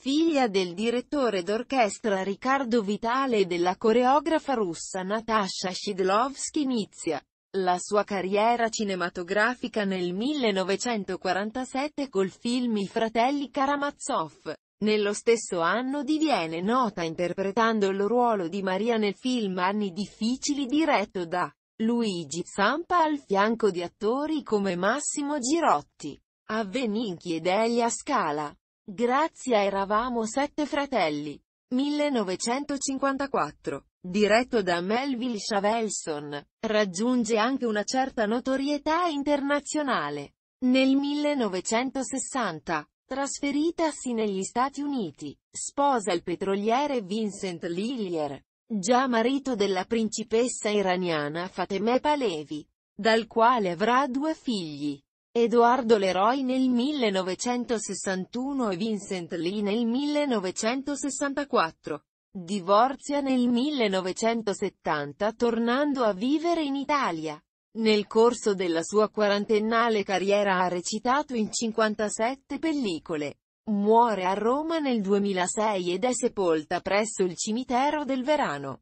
figlia del direttore d'orchestra Riccardo Vitale e della coreografa russa Natasha Shidlovsky inizia la sua carriera cinematografica nel 1947 col film I fratelli Karamazov. Nello stesso anno diviene nota interpretando il ruolo di Maria nel film Anni difficili diretto da Luigi Zampa al fianco di attori come Massimo Girotti, Avveninchi ed Elia Scala. Grazia eravamo sette fratelli. 1954. Diretto da Melville Chavelson, raggiunge anche una certa notorietà internazionale. Nel 1960, trasferitasi negli Stati Uniti, sposa il petroliere Vincent Lillier, già marito della principessa iraniana Fatemeh Palevi, dal quale avrà due figli. Edoardo Leroy nel 1961 e Vincent Lee nel 1964. Divorzia nel 1970 tornando a vivere in Italia. Nel corso della sua quarantennale carriera ha recitato in 57 pellicole. Muore a Roma nel 2006 ed è sepolta presso il cimitero del Verano.